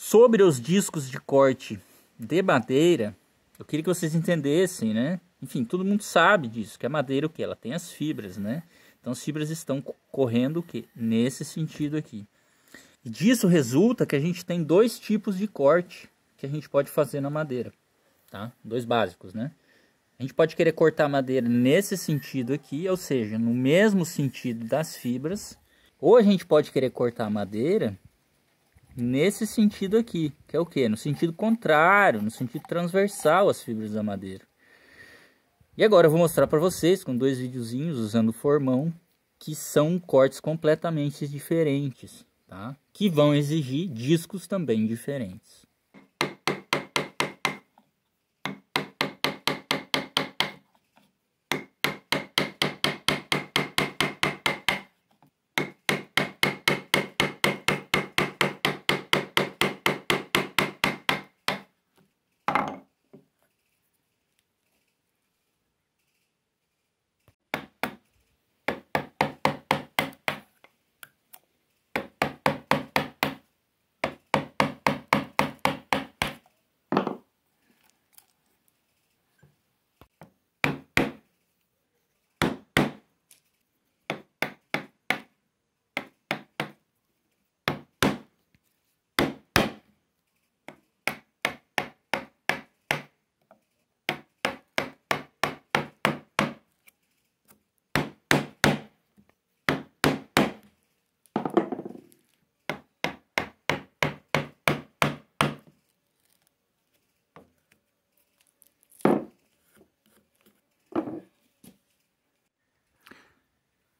Sobre os discos de corte de madeira, eu queria que vocês entendessem, né? Enfim, todo mundo sabe disso, que a madeira o que? Ela tem as fibras, né? Então as fibras estão correndo o que? Nesse sentido aqui. E disso resulta que a gente tem dois tipos de corte que a gente pode fazer na madeira, tá? Dois básicos, né? A gente pode querer cortar a madeira nesse sentido aqui, ou seja, no mesmo sentido das fibras. Ou a gente pode querer cortar a madeira nesse sentido aqui, que é o que? No sentido contrário, no sentido transversal às fibras da madeira. E agora eu vou mostrar para vocês com dois videozinhos usando formão que são cortes completamente diferentes, tá? Que vão exigir discos também diferentes.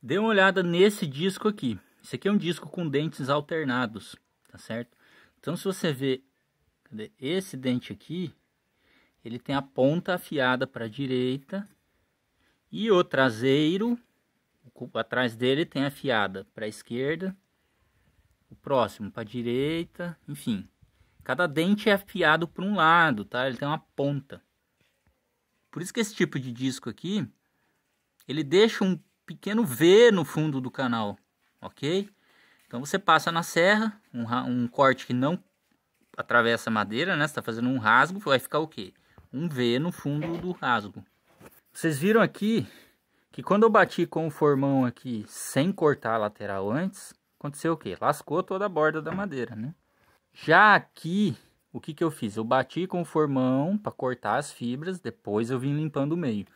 Dê uma olhada nesse disco aqui. Esse aqui é um disco com dentes alternados, tá certo? Então se você vê cadê? esse dente aqui, ele tem a ponta afiada para a direita e o traseiro, atrás dele tem afiada para a esquerda, o próximo para a direita, enfim. Cada dente é afiado para um lado, tá? Ele tem uma ponta. Por isso que esse tipo de disco aqui, ele deixa um pequeno V no fundo do canal, ok? Então você passa na serra, um, um corte que não atravessa a madeira, né? Você está fazendo um rasgo, vai ficar o quê? Um V no fundo do rasgo. Vocês viram aqui que quando eu bati com o formão aqui sem cortar a lateral antes, aconteceu o quê? Lascou toda a borda da madeira, né? Já aqui, o que que eu fiz? Eu bati com o formão para cortar as fibras, depois eu vim limpando o meio.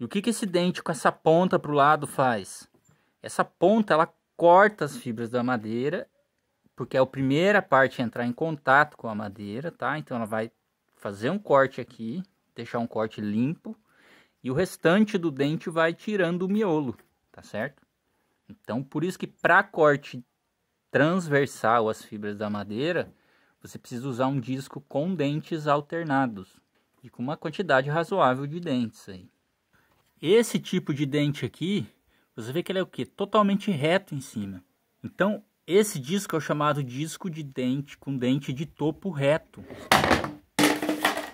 E o que, que esse dente com essa ponta para o lado faz? Essa ponta ela corta as fibras da madeira, porque é a primeira parte a entrar em contato com a madeira, tá? Então ela vai fazer um corte aqui, deixar um corte limpo, e o restante do dente vai tirando o miolo, tá certo? Então por isso que para corte transversal as fibras da madeira, você precisa usar um disco com dentes alternados e com uma quantidade razoável de dentes aí. Esse tipo de dente aqui, você vê que ele é o que? Totalmente reto em cima. Então, esse disco é o chamado disco de dente com dente de topo reto.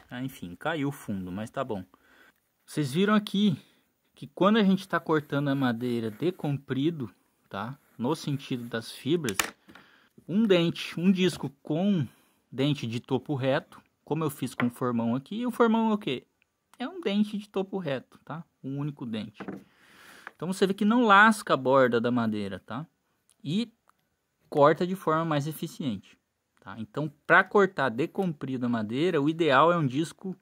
Ah, enfim, caiu o fundo, mas tá bom. Vocês viram aqui que quando a gente está cortando a madeira de comprido, tá? No sentido das fibras, um dente, um disco com dente de topo reto, como eu fiz com o formão aqui, e o formão é o quê? é um dente de topo reto, tá? Um único dente. Então você vê que não lasca a borda da madeira, tá? E corta de forma mais eficiente, tá? Então, para cortar de comprido a madeira, o ideal é um disco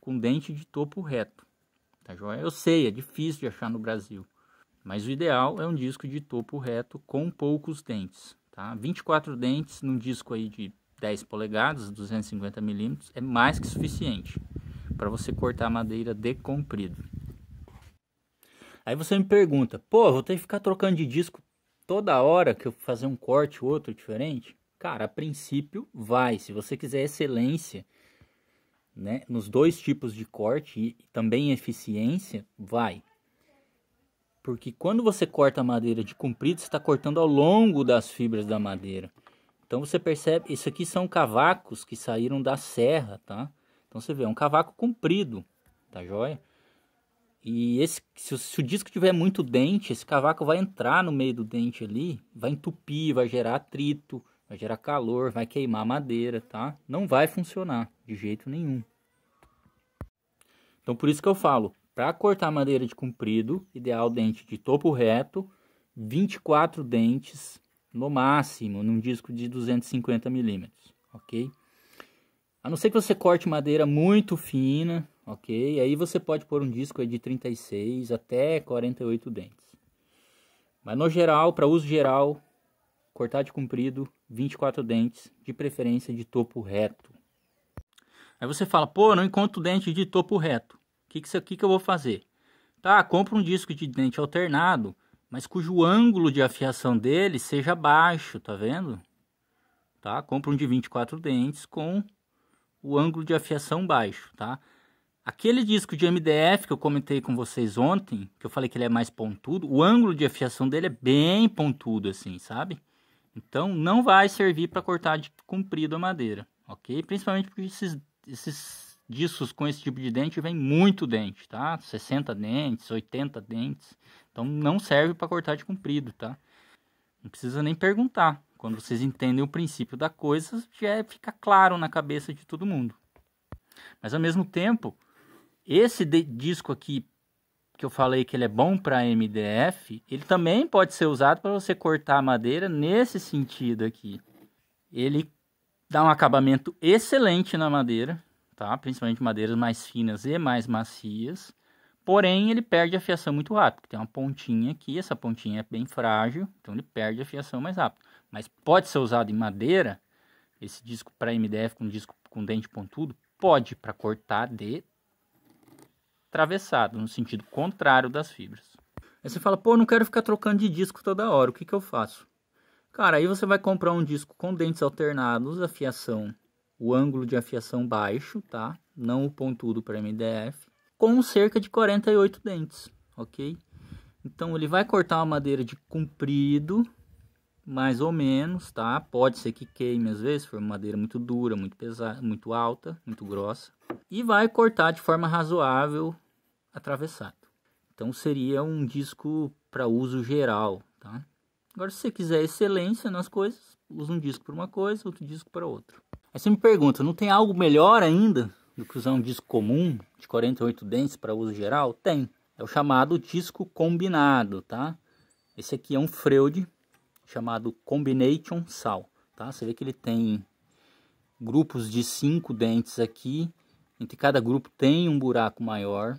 com dente de topo reto, tá joia? Eu sei, é difícil de achar no Brasil, mas o ideal é um disco de topo reto com poucos dentes, tá? 24 dentes num disco aí de 10 polegadas, 250 milímetros, é mais que suficiente para você cortar a madeira de comprido. Aí você me pergunta, pô, vou ter que ficar trocando de disco toda hora que eu fazer um corte outro diferente? Cara, a princípio vai. Se você quiser excelência né, nos dois tipos de corte e também eficiência, vai. Porque quando você corta a madeira de comprido, você está cortando ao longo das fibras da madeira. Então você percebe, isso aqui são cavacos que saíram da serra, tá? Então você vê, é um cavaco comprido, tá joia? E esse, se, o, se o disco tiver muito dente, esse cavaco vai entrar no meio do dente ali, vai entupir, vai gerar atrito, vai gerar calor, vai queimar a madeira, tá? Não vai funcionar de jeito nenhum. Então por isso que eu falo, para cortar madeira de comprido, ideal dente de topo reto, 24 dentes no máximo, num disco de 250 milímetros, ok? A não ser que você corte madeira muito fina, ok? Aí você pode pôr um disco de 36 até 48 dentes. Mas no geral, para uso geral, cortar de comprido, 24 dentes, de preferência de topo reto. Aí você fala, pô, não encontro dente de topo reto. O que, que isso aqui que eu vou fazer? Tá, compra um disco de dente alternado, mas cujo ângulo de afiação dele seja baixo, tá vendo? Tá, compra um de 24 dentes com o ângulo de afiação baixo, tá? Aquele disco de MDF que eu comentei com vocês ontem, que eu falei que ele é mais pontudo, o ângulo de afiação dele é bem pontudo assim, sabe? Então não vai servir para cortar de comprido a madeira, ok? Principalmente porque esses, esses discos com esse tipo de dente vem muito dente, tá? 60 dentes, 80 dentes. Então não serve para cortar de comprido, tá? Não precisa nem perguntar. Quando vocês entendem o princípio da coisa, já é, fica claro na cabeça de todo mundo. Mas ao mesmo tempo, esse disco aqui que eu falei que ele é bom para MDF, ele também pode ser usado para você cortar a madeira nesse sentido aqui. Ele dá um acabamento excelente na madeira, tá? Principalmente madeiras mais finas e mais macias. Porém, ele perde a fiação muito rápido. Tem uma pontinha aqui, essa pontinha é bem frágil, então ele perde a fiação mais rápido. Mas pode ser usado em madeira, esse disco para MDF com disco com dente pontudo, pode para cortar de travessado, no sentido contrário das fibras. Aí você fala, pô, não quero ficar trocando de disco toda hora, o que, que eu faço? Cara, aí você vai comprar um disco com dentes alternados, afiação, o ângulo de afiação baixo, tá? Não o pontudo para MDF com cerca de 48 dentes, ok? Então ele vai cortar uma madeira de comprido, mais ou menos, tá? Pode ser que queime às vezes, se for madeira muito dura, muito pesada, muito alta, muito grossa. E vai cortar de forma razoável atravessado. Então seria um disco para uso geral, tá? Agora se você quiser excelência nas coisas, usa um disco para uma coisa, outro disco para outra. Aí você me pergunta, não tem algo melhor ainda? do que usar um disco comum de 48 dentes para uso geral? Tem. É o chamado disco combinado, tá? Esse aqui é um Freud chamado Combination Sal, tá? Você vê que ele tem grupos de cinco dentes aqui. Entre cada grupo tem um buraco maior.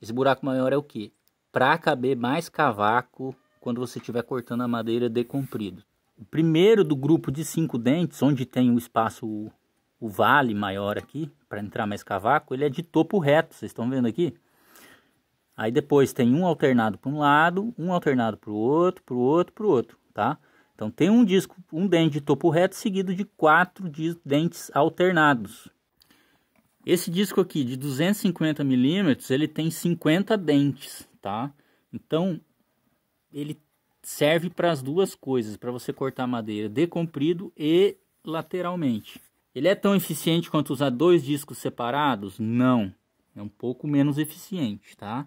Esse buraco maior é o que? Para caber mais cavaco quando você estiver cortando a madeira de comprido. O primeiro do grupo de cinco dentes, onde tem o espaço o vale maior aqui, para entrar mais cavaco, ele é de topo reto, vocês estão vendo aqui? Aí depois tem um alternado para um lado, um alternado para o outro, para o outro, para o outro, tá? Então tem um disco, um dente de topo reto seguido de quatro dentes alternados. Esse disco aqui de 250 milímetros, ele tem 50 dentes, tá? Então ele serve para as duas coisas, para você cortar madeira de comprido e lateralmente. Ele é tão eficiente quanto usar dois discos separados? Não. É um pouco menos eficiente, tá?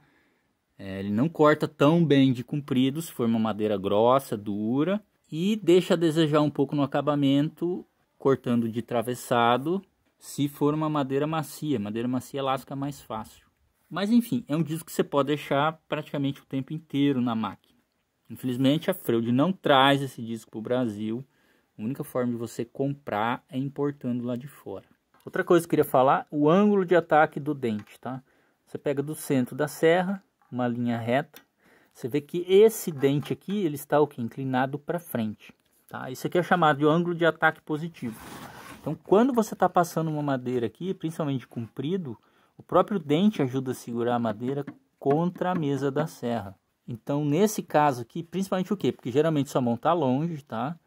É, ele não corta tão bem de comprido, se for uma madeira grossa, dura. E deixa a desejar um pouco no acabamento, cortando de travessado, se for uma madeira macia. Madeira macia lasca mais fácil. Mas enfim, é um disco que você pode deixar praticamente o tempo inteiro na máquina. Infelizmente a Freud não traz esse disco para o Brasil. A única forma de você comprar é importando lá de fora. Outra coisa que eu queria falar, o ângulo de ataque do dente, tá? Você pega do centro da serra, uma linha reta, você vê que esse dente aqui, ele está o que? Inclinado para frente, tá? Isso aqui é chamado de ângulo de ataque positivo. Então, quando você está passando uma madeira aqui, principalmente comprido, o próprio dente ajuda a segurar a madeira contra a mesa da serra. Então, nesse caso aqui, principalmente o quê? Porque geralmente sua mão está longe, tá?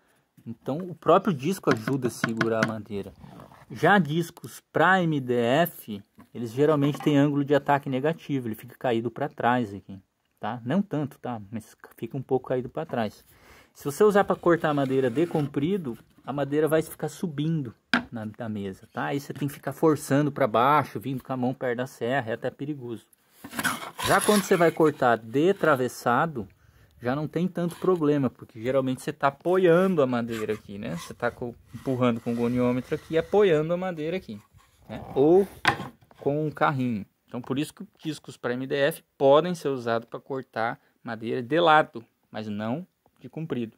Então o próprio disco ajuda a segurar a madeira. Já discos Prime DF, eles geralmente têm ângulo de ataque negativo, ele fica caído para trás aqui, tá? Não tanto, tá? Mas fica um pouco caído para trás. Se você usar para cortar a madeira de comprido, a madeira vai ficar subindo na, na mesa, tá? Aí você tem que ficar forçando para baixo, vindo com a mão perto da serra, é até perigoso. Já quando você vai cortar de travessado, já não tem tanto problema, porque geralmente você está apoiando a madeira aqui, né? Você está empurrando com o goniômetro aqui e apoiando a madeira aqui, né? Ou com um carrinho. Então, por isso que discos para MDF podem ser usados para cortar madeira de lado, mas não de comprido.